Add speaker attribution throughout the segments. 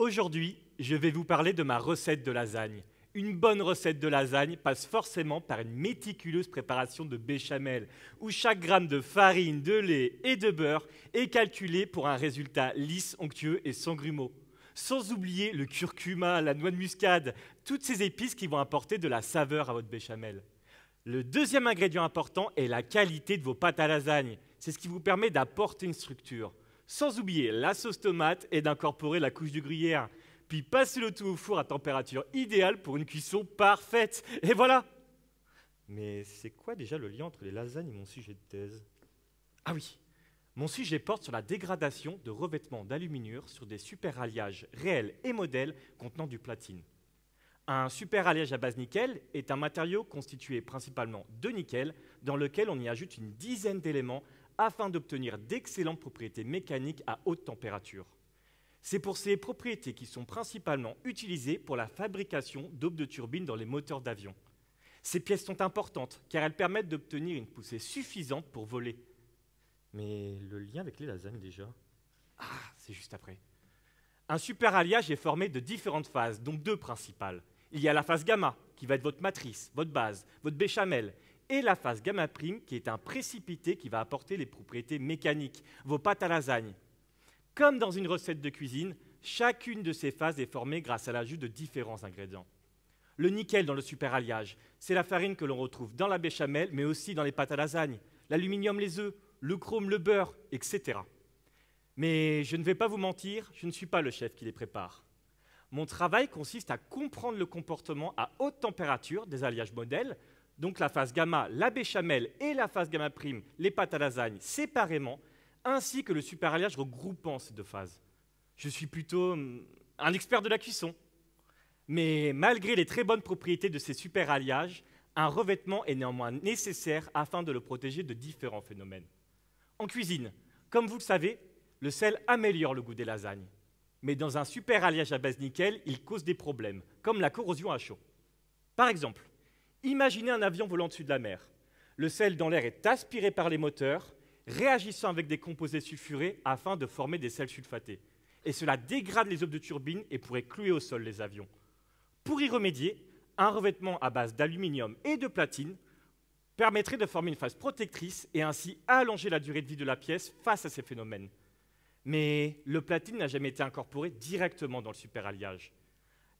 Speaker 1: Aujourd'hui, je vais vous parler de ma recette de lasagne. Une bonne recette de lasagne passe forcément par une méticuleuse préparation de béchamel, où chaque gramme de farine, de lait et de beurre est calculé pour un résultat lisse, onctueux et sans grumeaux. Sans oublier le curcuma, la noix de muscade, toutes ces épices qui vont apporter de la saveur à votre béchamel. Le deuxième ingrédient important est la qualité de vos pâtes à lasagne. C'est ce qui vous permet d'apporter une structure. Sans oublier la sauce tomate et d'incorporer la couche du gruyère. Puis passez le tout au four à température idéale pour une cuisson parfaite. Et voilà Mais c'est quoi déjà le lien entre les lasagnes et mon sujet de thèse Ah oui, mon sujet porte sur la dégradation de revêtements d'aluminium sur des super alliages réels et modèles contenant du platine. Un super alliage à base nickel est un matériau constitué principalement de nickel dans lequel on y ajoute une dizaine d'éléments afin d'obtenir d'excellentes propriétés mécaniques à haute température. C'est pour ces propriétés qui sont principalement utilisées pour la fabrication d'aubes de turbine dans les moteurs d'avion. Ces pièces sont importantes car elles permettent d'obtenir une poussée suffisante pour voler. Mais le lien avec les lasagnes déjà Ah, c'est juste après. Un super alliage est formé de différentes phases, donc deux principales. Il y a la phase gamma, qui va être votre matrice, votre base, votre béchamel, et la phase gamma prime, qui est un précipité qui va apporter les propriétés mécaniques, vos pâtes à lasagne. Comme dans une recette de cuisine, chacune de ces phases est formée grâce à l'ajout de différents ingrédients. Le nickel dans le superalliage, c'est la farine que l'on retrouve dans la béchamel, mais aussi dans les pâtes à lasagne, l'aluminium, les œufs, le chrome, le beurre, etc. Mais je ne vais pas vous mentir, je ne suis pas le chef qui les prépare. Mon travail consiste à comprendre le comportement à haute température des alliages modèles, donc la phase gamma, la béchamel et la phase gamma prime, les pâtes à lasagne séparément, ainsi que le superalliage regroupant ces deux phases. Je suis plutôt hum, un expert de la cuisson. Mais malgré les très bonnes propriétés de ces superalliages, un revêtement est néanmoins nécessaire afin de le protéger de différents phénomènes. En cuisine, comme vous le savez, le sel améliore le goût des lasagnes. Mais dans un superalliage à base nickel, il cause des problèmes, comme la corrosion à chaud. Par exemple, Imaginez un avion volant au-dessus de la mer. Le sel dans l'air est aspiré par les moteurs, réagissant avec des composés sulfurés afin de former des sels sulfatés. Et cela dégrade les aubes de turbine et pourrait clouer au sol les avions. Pour y remédier, un revêtement à base d'aluminium et de platine permettrait de former une phase protectrice et ainsi allonger la durée de vie de la pièce face à ces phénomènes. Mais le platine n'a jamais été incorporé directement dans le superalliage.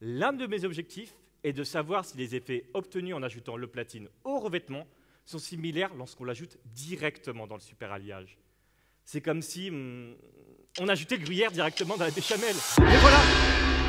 Speaker 1: L'un de mes objectifs et de savoir si les effets obtenus en ajoutant le platine au revêtement sont similaires lorsqu'on l'ajoute directement dans le superalliage. C'est comme si hum, on, ajoutait le gruyère directement dans la béchamel. Et voilà